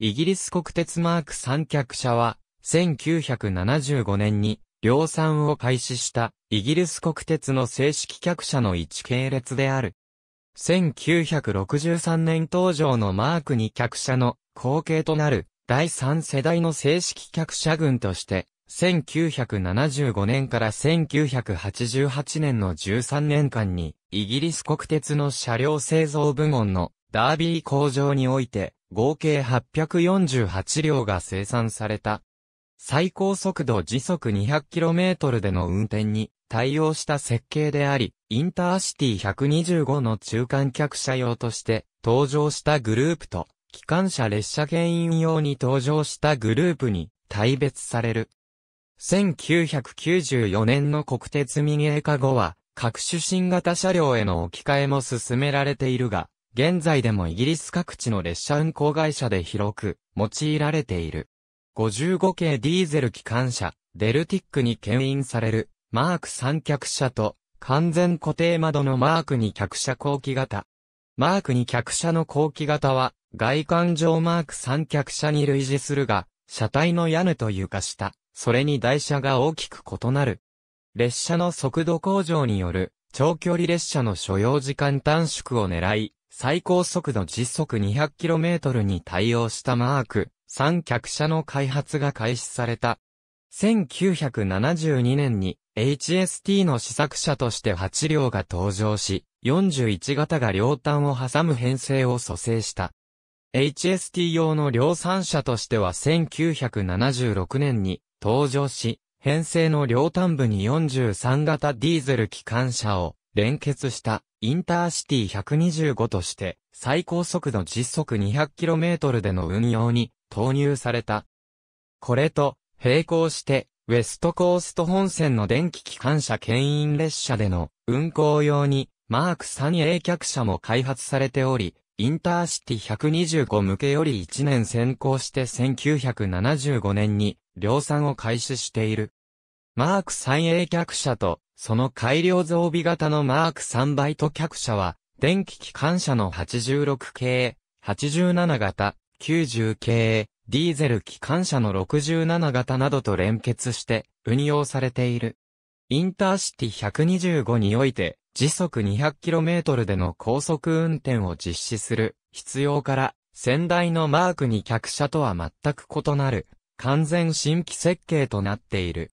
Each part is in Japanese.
イギリス国鉄マーク三脚車は、1975年に量産を開始したイギリス国鉄の正式客車の一系列である。1963年登場のマーク2客車の後継となる第3世代の正式客車群として、1975年から1988年の13年間に、イギリス国鉄の車両製造部門のダービー工場において、合計848両が生産された。最高速度時速 200km での運転に対応した設計であり、インターシティ125の中間客車用として登場したグループと、機関車列車牽引用に登場したグループに大別される。1994年の国鉄民営化後は、各種新型車両への置き換えも進められているが、現在でもイギリス各地の列車運行会社で広く用いられている。55系ディーゼル機関車、デルティックに牽引される、マーク三脚車と、完全固定窓のマーク二脚車後期型。マーク二脚車の後期型は、外観上マーク三脚車に類似するが、車体の屋根と床下、それに台車が大きく異なる。列車の速度向上による、長距離列車の所要時間短縮を狙い、最高速度時速 200km に対応したマーク3客車の開発が開始された。1972年に HST の試作車として8両が登場し、41型が両端を挟む編成を蘇生した。HST 用の量産車としては1976年に登場し、編成の両端部に43型ディーゼル機関車を連結したインターシティ125として最高速度実速 200km での運用に投入された。これと並行してウェストコースト本線の電気機関車牽引列車での運行用にマーク3 a 脚車も開発されており、インターシティ125向けより1年先行して1975年に量産を開始している。マーク 3A 客車と、その改良増備型のマーク3バイト客車は、電気機関車の86系、87型、90系、ディーゼル機関車の67型などと連結して運用されている。インターシティ125において、時速 200km での高速運転を実施する必要から、先代のマーク2客車とは全く異なる、完全新規設計となっている。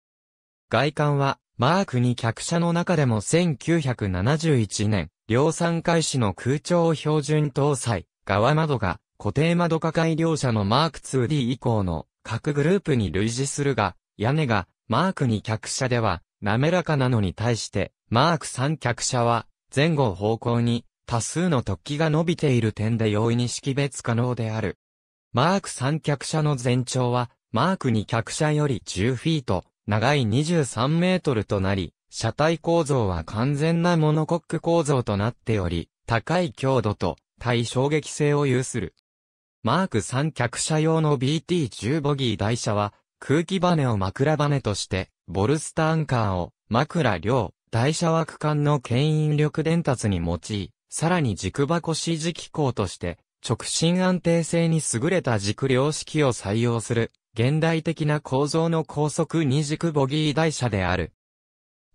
外観は、マークに客車の中でも1971年、量産開始の空調標準搭載、側窓が、固定窓抱え両車のマーク 2D 以降の各グループに類似するが、屋根がマーク2客車では滑らかなのに対して、マーク3客車は前後方向に多数の突起が伸びている点で容易に識別可能である。マーク3客車の全長は、マーク2客車より10フィート、長い23メートルとなり、車体構造は完全なモノコック構造となっており、高い強度と対衝撃性を有する。マーク3客車用の BT10 ボギー台車は、空気バネを枕バネとして、ボルスターンカーを枕両、台車は区間の牽引力伝達に用い、さらに軸箱支持機構として、直進安定性に優れた軸量式を採用する現代的な構造の高速二軸ボギー台車である。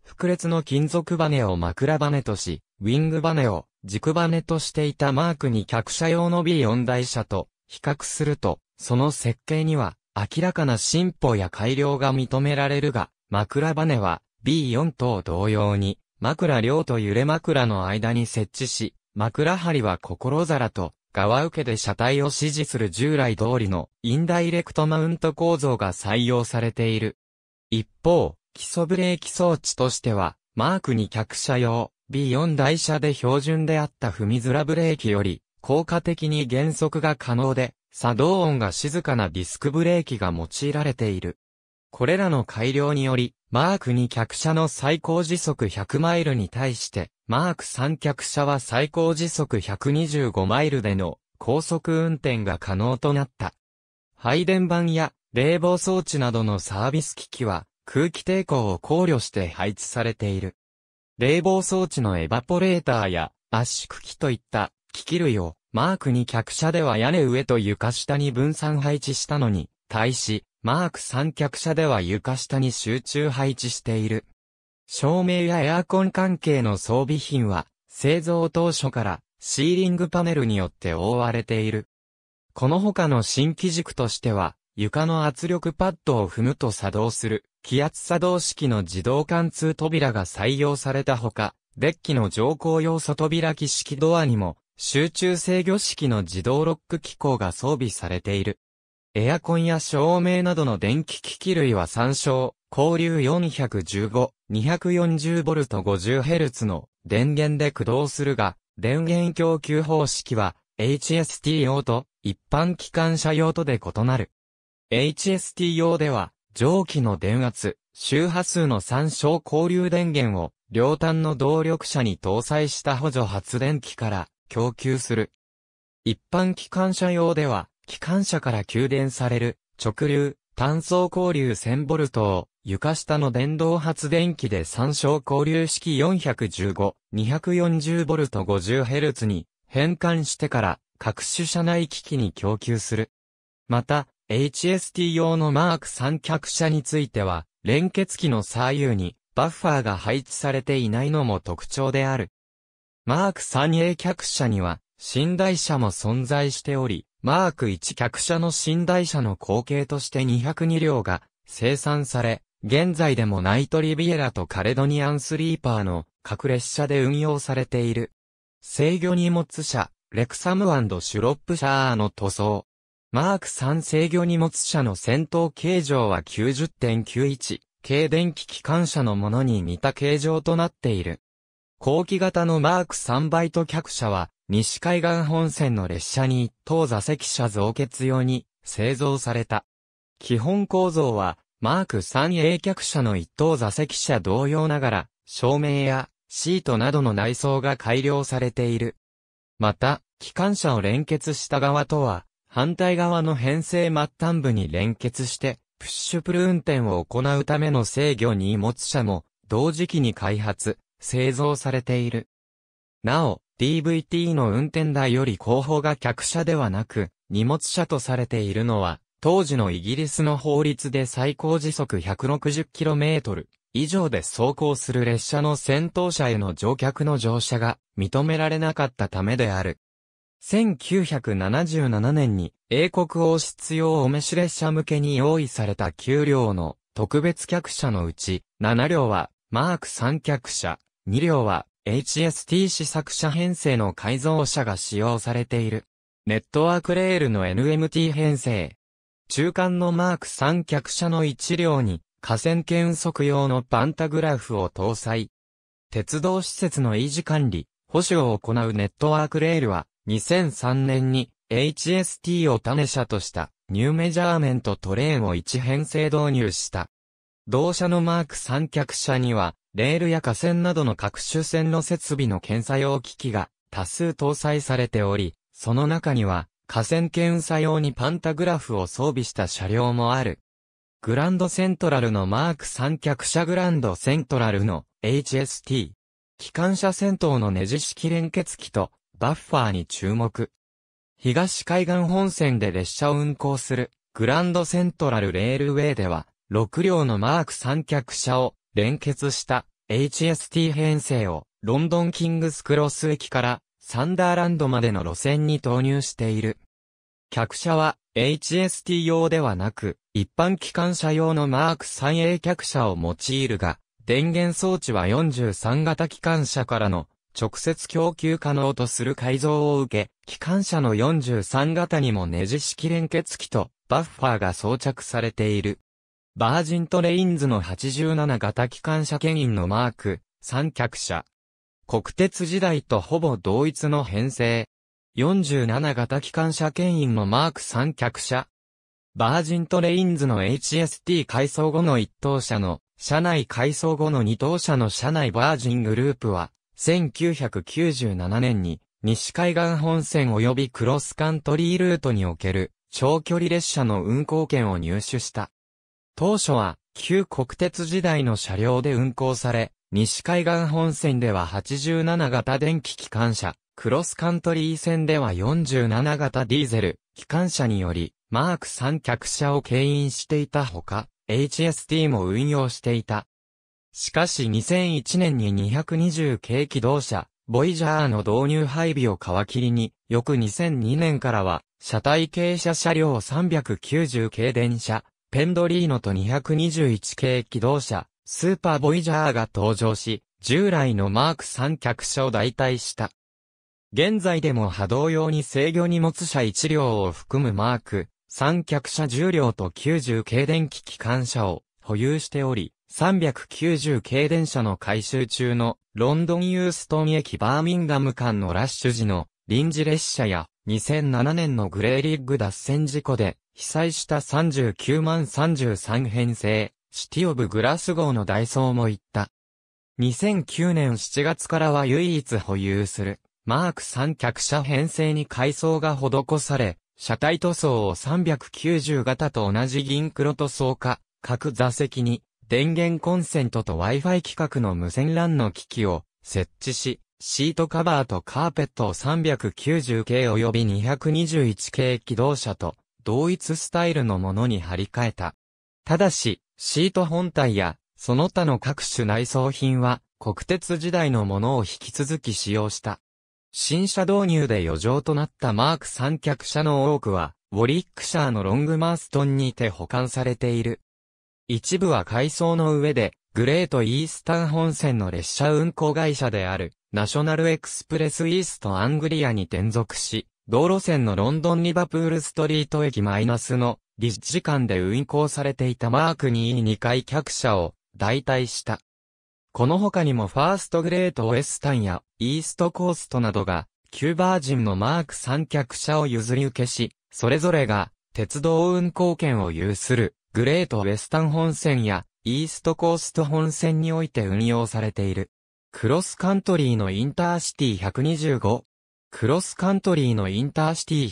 複列の金属バネを枕バネとし、ウィングバネを軸バネとしていたマークに客車用の B4 台車と比較すると、その設計には明らかな進歩や改良が認められるが、枕バネは B4 と同様に枕両と揺れ枕の間に設置し、枕張りは心皿と側受けで車体を支持する従来通りのインダイレクトマウント構造が採用されている。一方、基礎ブレーキ装置としては、マーク2客車用 B4 台車で標準であった踏みづらブレーキより効果的に減速が可能で、作動音が静かなディスクブレーキが用いられている。これらの改良により、マーク2客車の最高時速100マイルに対して、マーク三脚車は最高時速125マイルでの高速運転が可能となった。配電盤や冷房装置などのサービス機器は空気抵抗を考慮して配置されている。冷房装置のエバポレーターや圧縮機といった機器類をマーク2客車では屋根上と床下に分散配置したのに対し、マーク3客車では床下に集中配置している。照明やエアコン関係の装備品は、製造当初からシーリングパネルによって覆われている。この他の新機軸としては、床の圧力パッドを踏むと作動する気圧作動式の自動貫通扉が採用されたほか、デッキの乗降用外開き式ドアにも集中制御式の自動ロック機構が装備されている。エアコンや照明などの電気機器類は参照、交流 415-240V50Hz の電源で駆動するが、電源供給方式は HST 用と一般機関車用とで異なる。HST 用では、蒸気の電圧、周波数の参照交流電源を、両端の動力車に搭載した補助発電機から供給する。一般機関車用では、機関車から給電される直流、単素交流 1000V を床下の電動発電機で参照交流式 415-240V50Hz に変換してから各種車内機器に供給する。また、HST 用のマーク三脚車については、連結機の左右にバッファーが配置されていないのも特徴である。マーク 3A 客車には、寝台車も存在しており、マーク1客車の寝台車の後継として202両が生産され、現在でもナイトリビエラとカレドニアンスリーパーの各列車で運用されている。制御荷物車、レクサムシュロップシャーの塗装。マーク3制御荷物車の先頭形状は90.91、軽電気機関車のものに似た形状となっている。後期型のマーク3バイト客車は、西海岸本線の列車に当座席車増結用に製造された。基本構造は、マーク3鋭客車の一等座席車同様ながら、照明やシートなどの内装が改良されている。また、機関車を連結した側とは、反対側の編成末端部に連結して、プッシュプル運転を行うための制御に持つ車も、同時期に開発、製造されている。なお、DVT の運転台より後方が客車ではなく、荷物車とされているのは、当時のイギリスの法律で最高時速 160km 以上で走行する列車の先頭車への乗客の乗車が認められなかったためである。1977年に英国王室用お召し列車向けに用意された9両の特別客車のうち7両はマーク3客車、2両は HST 試作車編成の改造車が使用されている。ネットワークレールの NMT 編成、中間のマーク三脚車の一両に、河川検測用のパンタグラフを搭載。鉄道施設の維持管理、保守を行うネットワークレールは、2003年に HST を種車としたニューメジャーメントトレーンを一編成導入した。同社のマーク三脚車には、レールや架線などの各種線の設備の検査用機器が多数搭載されており、その中には河川検査用にパンタグラフを装備した車両もある。グランドセントラルのマーク三脚車グランドセントラルの HST。機関車先頭のネジ式連結機とバッファーに注目。東海岸本線で列車を運行するグランドセントラルレールウェイでは6両のマーク三脚車を連結した HST 編成をロンドンキングスクロス駅からサンダーランドまでの路線に投入している。客車は HST 用ではなく、一般機関車用のマーク 3A 客車を用いるが、電源装置は43型機関車からの直接供給可能とする改造を受け、機関車の43型にもネジ式連結機とバッファーが装着されている。バージントレインズの87型機関車牽引のマーク、三脚車、国鉄時代とほぼ同一の編成。47型機関車牽引のマーク3客車。バージントレインズの HST 改装後の1等車の、車内改装後の2等車の車内バージングループは、1997年に、西海岸本線及びクロスカントリールートにおける、長距離列車の運行権を入手した。当初は、旧国鉄時代の車両で運行され、西海岸本線では87型電気機関車、クロスカントリー線では47型ディーゼル、機関車により、マーク3客車を牽引していたほか、HST も運用していた。しかし2001年に220系機動車、ボイジャーの導入配備を皮切りに、翌2002年からは、車体傾斜車両390系電車、ペンドリーノと221系機動車、スーパーボイジャーが登場し、従来のマーク3客車を代替した。現在でも波動用に制御荷物車1両を含むマーク3客車10両と90軽電気機関車を保有しており、390軽電車の回収中のロンドンユーストン駅バーミンガム間のラッシュ時の臨時列車や2007年のグレーリッグ脱線事故で被災した39万33編成シティオブグラスゴーのダイソーも言った。2009年7月からは唯一保有する、マーク3客車編成に改装が施され、車体塗装を390型と同じ銀黒塗装化、各座席に電源コンセントと Wi-Fi 規格の無線 LAN の機器を設置し、シートカバーとカーペットを390系及び221系機動車と同一スタイルのものに張り替えた。ただし、シート本体や、その他の各種内装品は、国鉄時代のものを引き続き使用した。新車導入で余剰となったマーク三脚車の多くは、ウォリックシャーのロングマーストンにて保管されている。一部は改装の上で、グレートイースタン本線の列車運行会社である、ナショナルエクスプレスイーストアングリアに転属し、道路線のロンドンリバプールストリート駅マイナスの立地間で運行されていたマーク 2E2 階客車を代替した。この他にもファーストグレートウエスタンやイーストコーストなどが旧バージンのマーク3客車を譲り受けし、それぞれが鉄道運行権を有するグレートウエスタン本線やイーストコースト本線において運用されている。クロスカントリーのインターシティ125クロスカントリーのインターシティ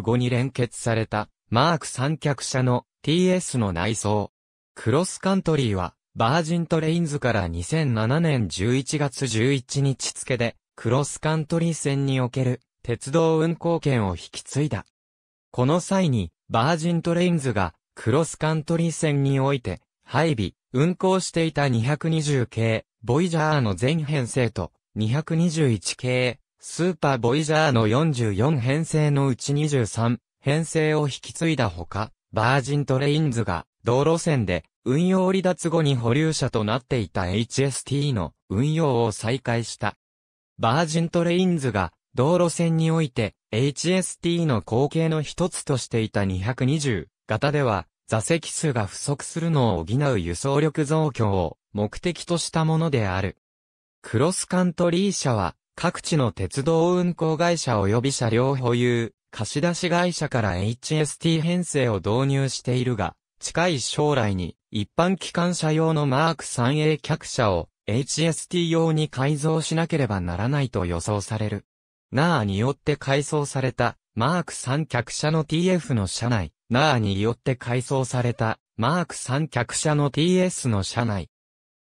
125に連結された、マーク三脚車の TS の内装。クロスカントリーは、バージントレインズから2007年11月11日付で、クロスカントリー線における鉄道運行権を引き継いだ。この際に、バージントレインズがクロスカントリー線において配備、運行していた220系、ボイジャーの全編成と221系、スーパーボイジャーの44編成のうち23編成を引き継いだほか、バージントレインズが道路線で運用離脱後に保留者となっていた HST の運用を再開した。バージントレインズが道路線において HST の後継の一つとしていた220型では座席数が不足するのを補う輸送力増強を目的としたものである。クロスカントリー車は各地の鉄道運行会社及び車両保有、貸出会社から HST 編成を導入しているが、近い将来に一般機関車用のマーク 3A 客車を HST 用に改造しなければならないと予想される。ナーによって改装されたマーク3客車の TF の車内、ナーによって改装されたマーク3客車の TS の車内、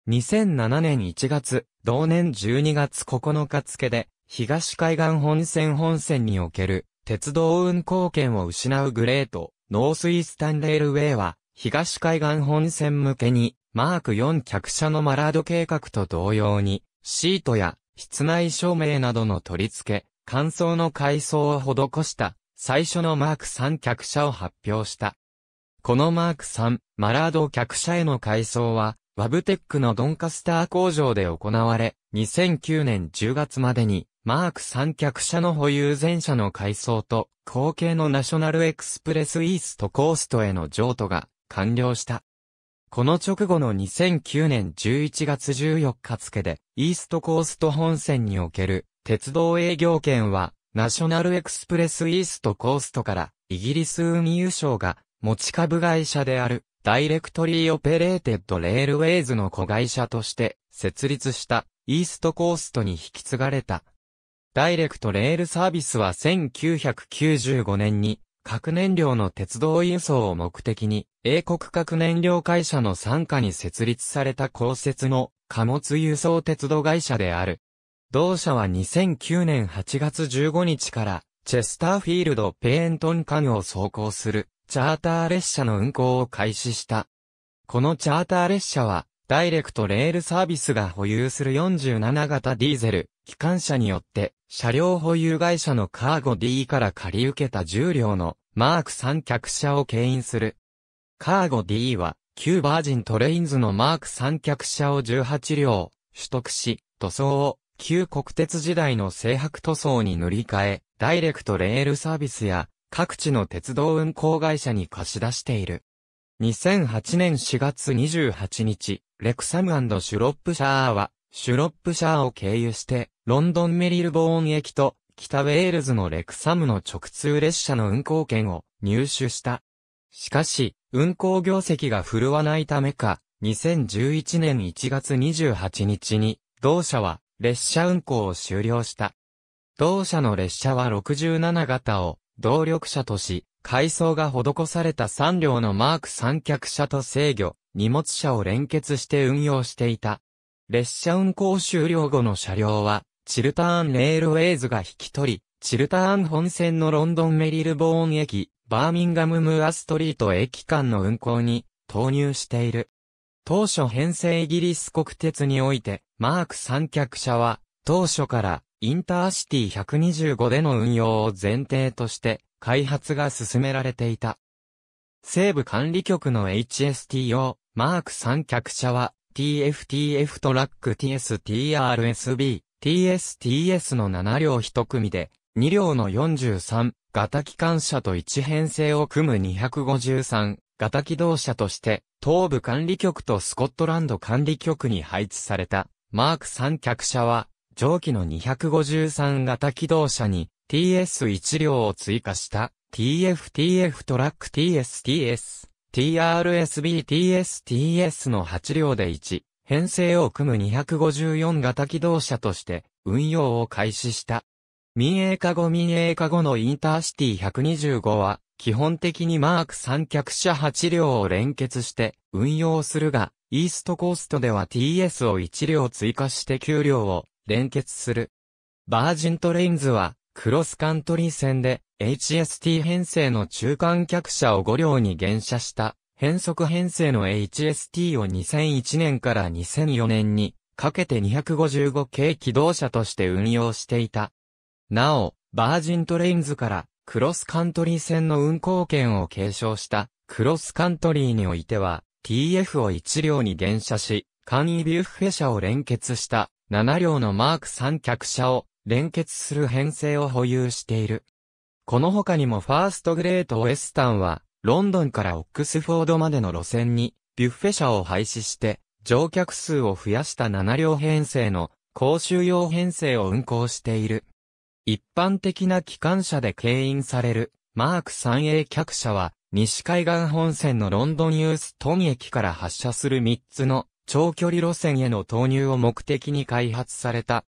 2007年1月、同年12月9日付で、東海岸本線本線における、鉄道運行権を失うグレート、ノースイースタンレールウェイは、東海岸本線向けに、マーク4客車のマラード計画と同様に、シートや、室内照明などの取り付け、乾燥の改装を施した、最初のマーク3客車を発表した。このマーク3、マラード客車への改装は、ワブテックのドンカスター工場で行われ、2009年10月までに、マーク三脚車の保有全車の改装と、後継のナショナルエクスプレスイーストコーストへの譲渡が完了した。この直後の2009年11月14日付で、イーストコースト本線における鉄道営業権は、ナショナルエクスプレスイーストコーストから、イギリス運輸省が持ち株会社であるダイレクトリーオペレーテッドレールウェイズの子会社として設立したイーストコーストに引き継がれた。ダイレクトレールサービスは1995年に核燃料の鉄道輸送を目的に英国核燃料会社の傘下に設立された公設の貨物輸送鉄道会社である。同社は2009年8月15日からチェスターフィールド・ペーントン間を走行するチャーター列車の運行を開始した。このチャーター列車は、ダイレクトレールサービスが保有する47型ディーゼル、機関車によって、車両保有会社のカーゴ D から借り受けた重量のマーク3客車を牽引する。カーゴ D は、旧バージントレインズのマーク3客車を18両、取得し、塗装を、旧国鉄時代の制白塗装に塗り替え、ダイレクトレールサービスや、各地の鉄道運行会社に貸し出している。2008年4月28日、レクサムシュロップシャーは、シュロップシャーを経由して、ロンドンメリルボーン駅と、北ウェールズのレクサムの直通列車の運行券を入手した。しかし、運行業績が振るわないためか、2011年1月28日に、同社は列車運行を終了した。同社の列車は67型を動力車とし、改装が施された3両のマーク三脚車と制御、荷物車を連結して運用していた。列車運行終了後の車両は、チルターンレールウェイズが引き取り、チルターン本線のロンドンメリルボーン駅、バーミンガムムーアストリート駅間の運行に投入している。当初編成イギリス国鉄において、マーク三脚車は、当初からインターシティ125での運用を前提として開発が進められていた。西部管理局の HSTO、マーク3客車は TFTF トラック TSTRSB、TSTS の7両1組で、2両の43型機関車と1編成を組む253型機動車として、東部管理局とスコットランド管理局に配置された、マーク3客車は、上記の253型機動車に TS1 両を追加した TFTF トラック TSTS、TRSB、TSTS の8両で1、編成を組む254型機動車として運用を開始した。民営化後民営化後のインターシティ125は、基本的にマーク三脚車8両を連結して運用するが、イーストコーストでは TS を1両追加して9両を連結する。バージントレインズは、クロスカントリー線で HST 編成の中間客車を5両に減車した変速編成の HST を2001年から2004年にかけて255系機動車として運用していた。なお、バージントレインズからクロスカントリー線の運行権を継承したクロスカントリーにおいては TF を1両に減車し、簡易ビュッフェ車を連結した7両のマーク3客車を連結する編成を保有している。この他にもファーストグレートウエスタンは、ロンドンからオックスフォードまでの路線に、ビュッフェ車を廃止して、乗客数を増やした7両編成の公衆用編成を運行している。一般的な機関車で牽引されるマーク 3A 客車は西海岸本線のロンドンユーストン駅から発車する3つの長距離路線への投入を目的に開発された。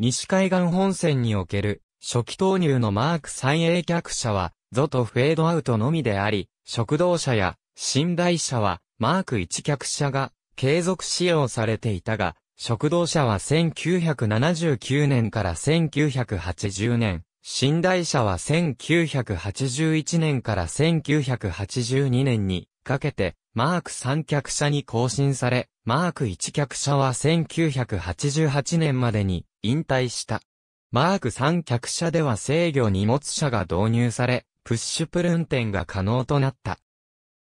西海岸本線における初期投入のマーク3 a 客車は、ゾとフェードアウトのみであり、食堂車や寝台車はマーク1客車が継続使用されていたが、食堂車は1979年から1980年、寝台車は1981年から1982年にかけてマーク3客車に更新され、マーク1客車は1988年までに引退した。マーク3客車では制御荷物車が導入され、プッシュプル運転が可能となった。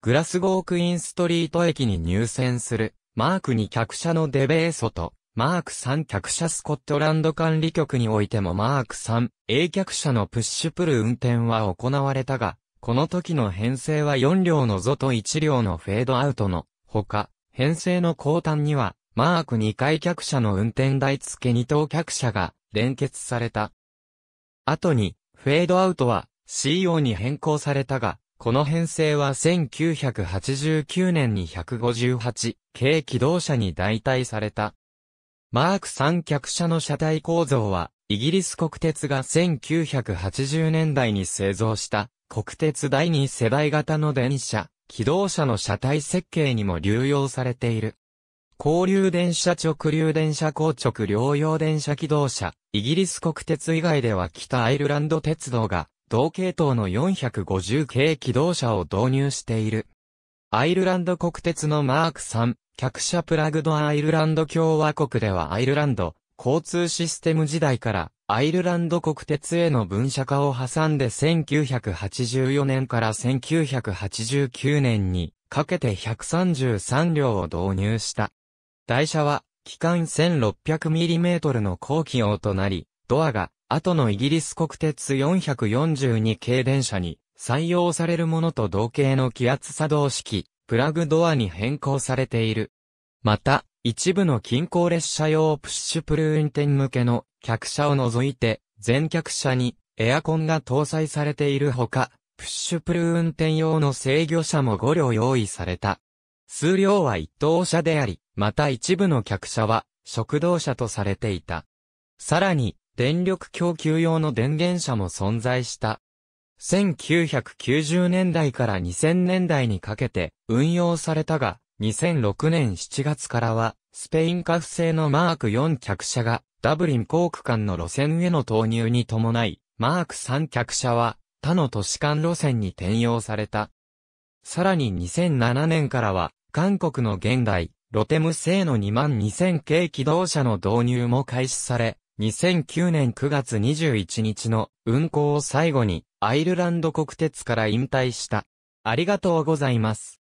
グラスゴークインストリート駅に入線する、マーク2客車のデベーソと、マーク3客車スコットランド管理局においてもマーク3、A 客車のプッシュプル運転は行われたが、この時の編成は4両のゾと1両のフェードアウトの、ほか、編成の後端には、マーク2回客車の運転台付2等客車が連結された。後に、フェードアウトは C o に変更されたが、この編成は1989年に158軽機動車に代替された。マーク3客車の車体構造は、イギリス国鉄が1980年代に製造した国鉄第二世代型の電車、機動車の車体設計にも流用されている。交流電車直流電車硬直両用電車機動車、イギリス国鉄以外では北アイルランド鉄道が、同系統の450系機動車を導入している。アイルランド国鉄のマーク3、客車プラグドアイルランド共和国ではアイルランド、交通システム時代からアイルランド国鉄への分社化を挟んで1984年から1989年にかけて133両を導入した。台車は機関 1600mm の後期用となり、ドアが後のイギリス国鉄442系電車に採用されるものと同型の気圧作動式、プラグドアに変更されている。また、一部の近郊列車用プッシュプル運転向けの客車を除いて、全客車にエアコンが搭載されているほか、プッシュプル運転用の制御車も5両用意された。数量は一等車であり、また一部の客車は食堂車とされていた。さらに、電力供給用の電源車も存在した。1990年代から2000年代にかけて運用されたが、2006年7月からは、スペインカフ製のマーク4客車が、ダブリン航空間の路線への投入に伴い、マーク3客車は、他の都市間路線に転用された。さらに2007年からは、韓国の現代、ロテム製の22000系機動車の導入も開始され、2009年9月21日の運行を最後にアイルランド国鉄から引退した。ありがとうございます。